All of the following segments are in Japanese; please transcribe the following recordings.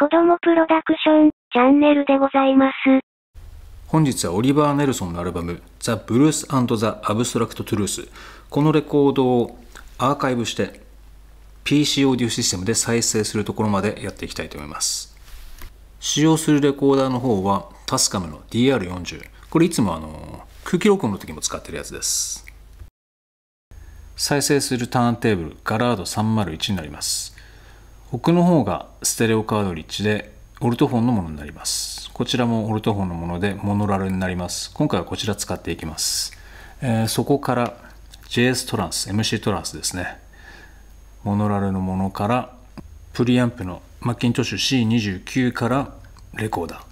子供プロダクションチャンネルでございます。本日はオリバー・ネルソンのアルバム「ザ・ブルース・アンド・ザ・アブストラクト・トゥルース」このレコードをアーカイブして PC オーディオシステムで再生するところまでやっていきたいと思います使用するレコーダーの方はタスカムの DR40 これいつもあの空気録音の時も使ってるやつです再生するターンテーブルガラード301になります奥の方がステレオカードリッジでオルトフォンのものになりますこちらもオルトフォンのものでモノラルになります今回はこちら使っていきます、えー、そこから JS トランス MC トランスですねモノラルのものからプリアンプのマッキントッシュ C29 からレコーダー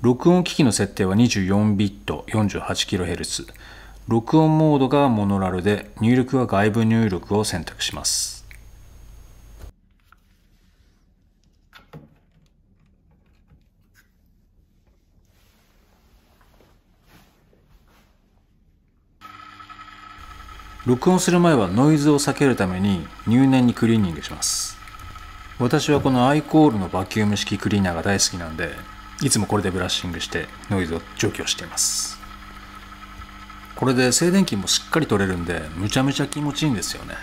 録音機器の設定は24ビット 48kHz 録音モードがモノラルで入力は外部入力を選択します。録音する前はノイズを避けるために入念にクリーニングします。私はこのアイコールのバキューム式クリーナーが大好きなんでいつもこれでブラッシングしてノイズを除去しています。これで静電気もしっかり取れるんでむちゃむちゃ気持ちいいんですよね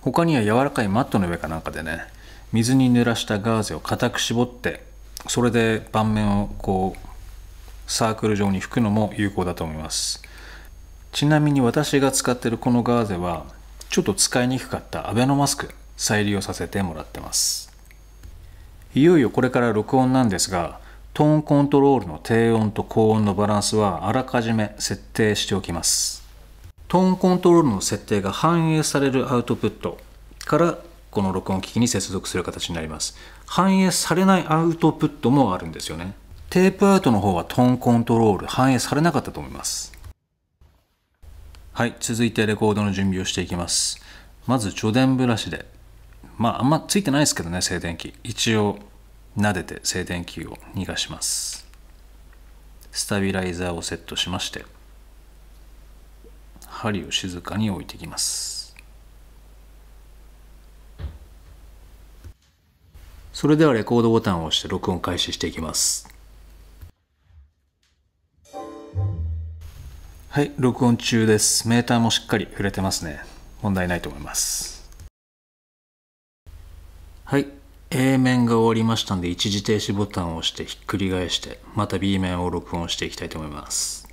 他には柔らかいマットの上かなんかでね水に濡らしたガーゼを固く絞ってそれで盤面をこうサークル状に吹くのも有効だと思いますちなみに私が使ってるこのガーゼはちょっと使いにくかったアベノマスク再利用させてもらってますいよいよこれから録音なんですがトーンコントロールの低音と高音のバランスはあらかじめ設定しておきますトーンコントロールの設定が反映されるアウトプットからこの録音機器に接続する形になります反映されないアウトプットもあるんですよねテープアウトの方はトーンコントロール反映されなかったと思いますはい続いてレコードの準備をしていきますまず除電ブラシでまああんまついてないですけどね静電気一応撫でて静電気を逃がしますスタビライザーをセットしまして針を静かに置いていきますそれではレコードボタンを押して録音開始していきますはい録音中ですメーターもしっかり触れてますね問題ないと思いますはい A 面が終わりましたんで一時停止ボタンを押してひっくり返してまた B 面を録音していきたいと思います。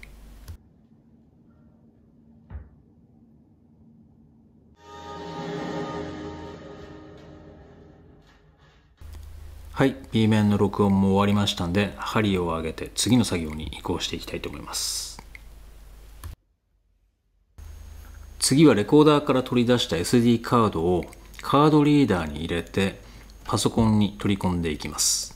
はい、B 面の録音も終わりましたんで針を上げて次の作業に移行していきたいと思います。次はレコーダーから取り出した SD カードをカードリーダーに入れてパソコンに取り込んでいきます。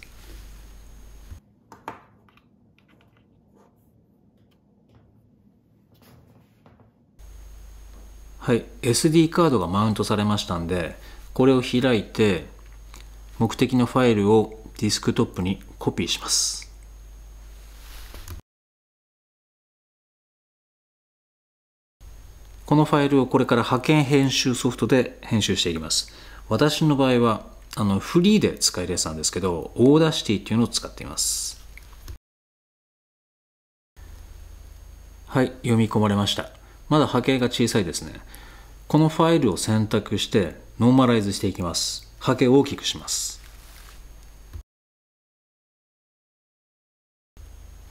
はい、SD カードがマウントされましたんで、これを開いて、目的のファイルをディスクトップにコピーします。このファイルをこれから派遣編集ソフトで編集していきます。私の場合はあのフリーで使えるやつなんですけど、オーダーシティっていうのを使っています。はい、読み込まれました。まだ波形が小さいですね。このファイルを選択してノーマライズしていきます。波形を大きくします。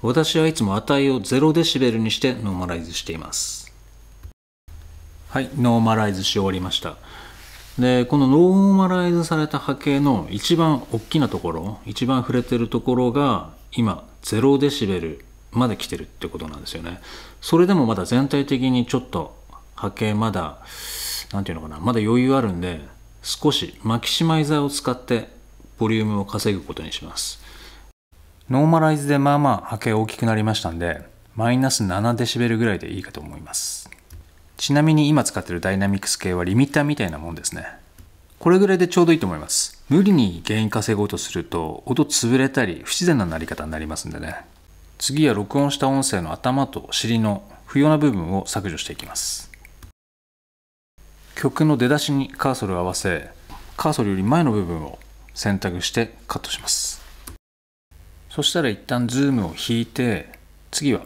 私はいつも値を0デシベルにしてノーマライズしています。はい、ノーマライズし終わりました。でこのノーマライズされた波形の一番大きなところ一番触れてるところが今ロデシベルまで来てるってことなんですよねそれでもまだ全体的にちょっと波形まだ何て言うのかなまだ余裕あるんで少しマキシマイザーを使ってボリュームを稼ぐことにしますノーマライズでまあまあ波形大きくなりましたんでマイナス7デシベルぐらいでいいかと思いますちなみに今使ってるダイナミクス系はリミッターみたいなもんですね。これぐらいでちょうどいいと思います。無理に原因稼ごうとすると音潰れたり不自然な鳴り方になりますんでね。次は録音した音声の頭と尻の不要な部分を削除していきます。曲の出だしにカーソルを合わせ、カーソルより前の部分を選択してカットします。そしたら一旦ズームを引いて、次は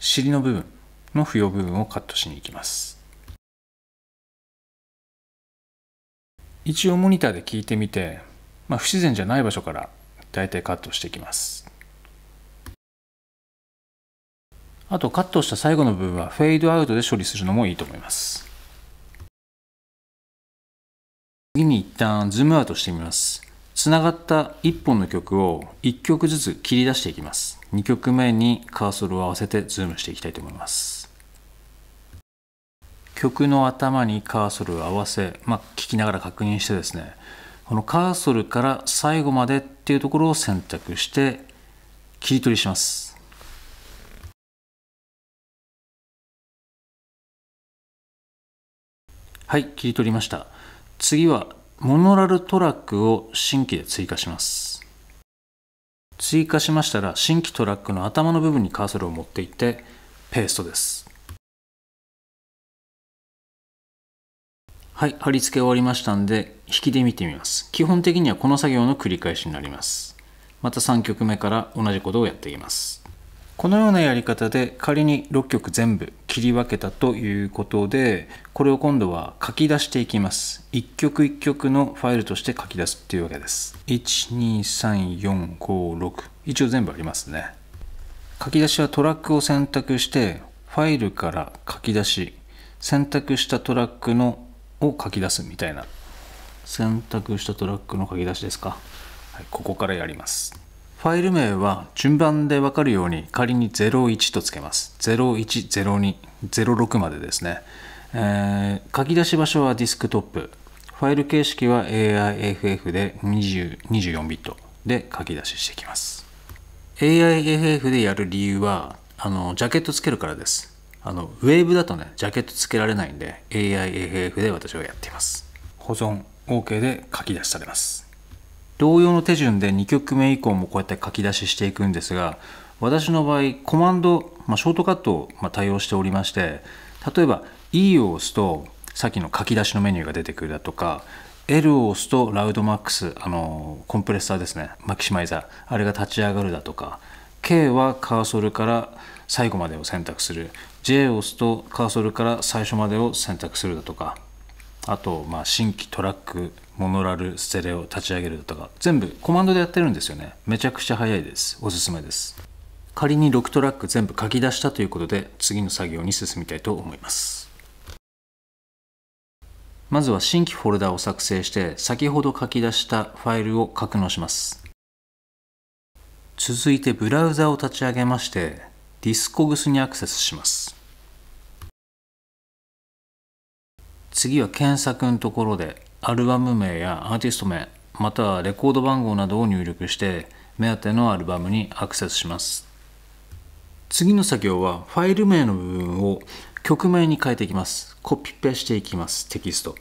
尻の部分。の不要部分をカットしに行きます。一応モニターで聞いてみて、まあ、不自然じゃない場所から大体カットしていきます。あとカットした最後の部分はフェードアウトで処理するのもいいと思います。次に一旦ズームアウトしてみます。つながった1本の曲を1曲ずつ切り出していきます。2曲目にカーソルを合わせてズームしていきたいと思います。曲の頭にカーソルを合わせ、まあ、聞きながら確認してですねこのカーソルから最後までっていうところを選択して切り取りします。はい、切り取りました。次は、モノラルトラックを新規で追加します。追加しましたら、新規トラックの頭の部分にカーソルを持っていって、ペーストです。はい、貼り付け終わりましたんで、引きで見てみます。基本的にはこの作業の繰り返しになります。また3曲目から同じことをやっていきます。このようなやり方で仮に6曲全部切り分けたということで、これを今度は書き出していきます。1曲1曲のファイルとして書き出すっていうわけです。12345 6。一応全部ありますね。書き出しはトラックを選択して、ファイルから書き出し、選択したトラックのを書き出すみたいな選択したトラックの書き出しですか、はい、ここからやりますファイル名は順番で分かるように仮に01とつけます010206までですね、えー、書き出し場所はディスクトップファイル形式は AIFF で24ビットで書き出ししていきます AIFF でやる理由はあのジャケットつけるからですあのウェーブだとねジャケットつけられないんで AIFF で私はやっています保存 OK で書き出しされます同様の手順で2曲目以降もこうやって書き出ししていくんですが私の場合コマンド、まあ、ショートカットをま対応しておりまして例えば E を押すとさっきの書き出しのメニューが出てくるだとか L を押すとラウドマックスあのコンプレッサーですねマキシマイザーあれが立ち上がるだとか K はカーソルから最後までを選択する J を押すとカーソルから最初までを選択するだとかあと、まあ、新規トラックモノラルステレオ立ち上げるだとか全部コマンドでやってるんですよねめちゃくちゃ早いですおすすめです仮に6トラック全部書き出したということで次の作業に進みたいと思いますまずは新規フォルダを作成して先ほど書き出したファイルを格納します続いてブラウザを立ち上げましてディスコグスにアクセスします次は検索のところでアルバム名やアーティスト名またはレコード番号などを入力して目当てのアルバムにアクセスします次の作業はファイル名の部分を曲名に変えていきますコピペしていきますテキスト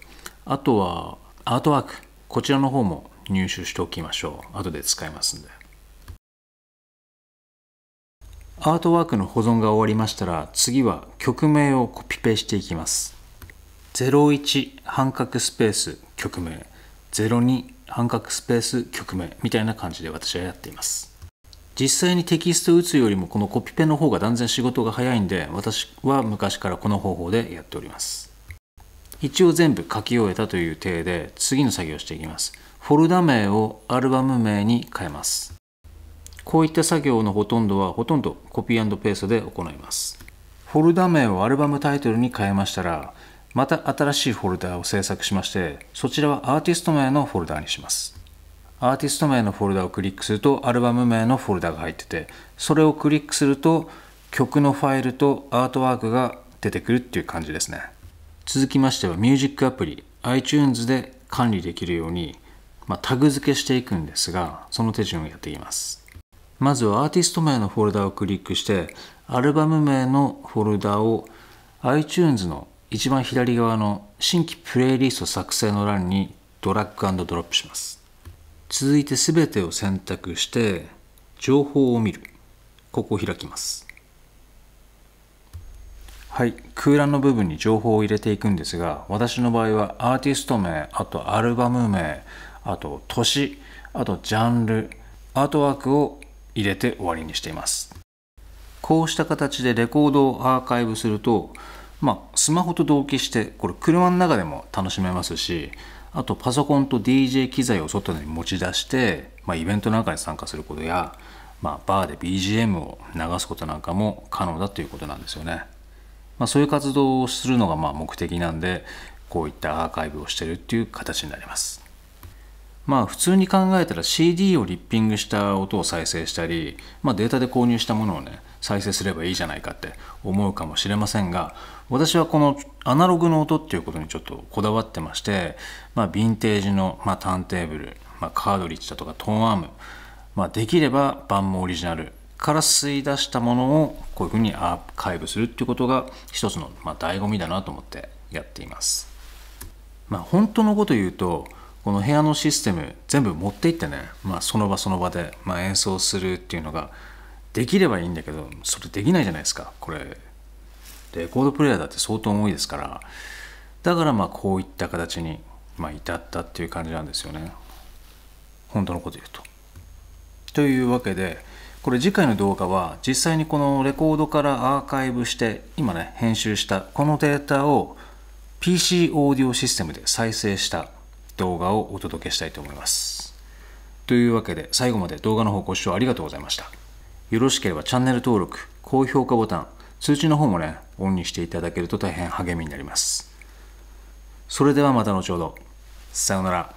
あとはアートワークこちらの方も入手しておきましょう後で使いますんでアートワークの保存が終わりましたら次は曲名をコピペしていきます01半角スペース曲名02半角スペース曲名みたいな感じで私はやっています実際にテキストを打つよりもこのコピペの方が断然仕事が早いんで私は昔からこの方法でやっております一応全部書き終えたという体で次の作業をしていきますフォルダ名をアルバム名に変えますこういった作業のほとんどはほとんどコピーペーストで行います。フォルダ名をアルバムタイトルに変えましたら、また新しいフォルダを制作しまして、そちらはアーティスト名のフォルダにします。アーティスト名のフォルダをクリックするとアルバム名のフォルダが入ってて、それをクリックすると曲のファイルとアートワークが出てくるっていう感じですね。続きましてはミュージックアプリ iTunes で管理できるように、まあ、タグ付けしていくんですが、その手順をやっていきます。まずはアーティスト名のフォルダをクリックしてアルバム名のフォルダを iTunes の一番左側の新規プレイリスト作成の欄にドラッグドロップします続いて全てを選択して情報を見るここを開きますはい空欄の部分に情報を入れていくんですが私の場合はアーティスト名あとアルバム名あと年あとジャンルアートワークを入れて終わりにしていますこうした形でレコードをアーカイブすると、まあ、スマホと同期してこれ車の中でも楽しめますしあとパソコンと DJ 機材を外に持ち出して、まあ、イベントなんかに参加することや、まあ、バーで BGM を流すことなんかも可能だということなんですよね、まあ、そういう活動をするのがまあ目的なんでこういったアーカイブをしてるっていう形になりますまあ普通に考えたら CD をリッピングした音を再生したり、まあ、データで購入したものをね再生すればいいじゃないかって思うかもしれませんが私はこのアナログの音っていうことにちょっとこだわってまして、まあ、ヴィンテージの、まあ、ターンテーブル、まあ、カードリッジだとかトーンアーム、まあ、できればンモオリジナルから吸い出したものをこういうふうにアーカイブするっていうことが一つの、まあ、醍醐味だなと思ってやっています。まあ、本当のこと言うとこの部屋のシステム全部持っていってね、まあ、その場その場で、まあ、演奏するっていうのができればいいんだけどそれできないじゃないですかこれレコードプレーヤーだって相当重いですからだからまあこういった形に、まあ、至ったっていう感じなんですよね本当のこと言うと。というわけでこれ次回の動画は実際にこのレコードからアーカイブして今ね編集したこのデータを PC オーディオシステムで再生した動画をお届けしたいと思います。というわけで最後まで動画の方ご視聴ありがとうございました。よろしければチャンネル登録、高評価ボタン、通知の方もね、オンにしていただけると大変励みになります。それではまた後ほど。さようなら。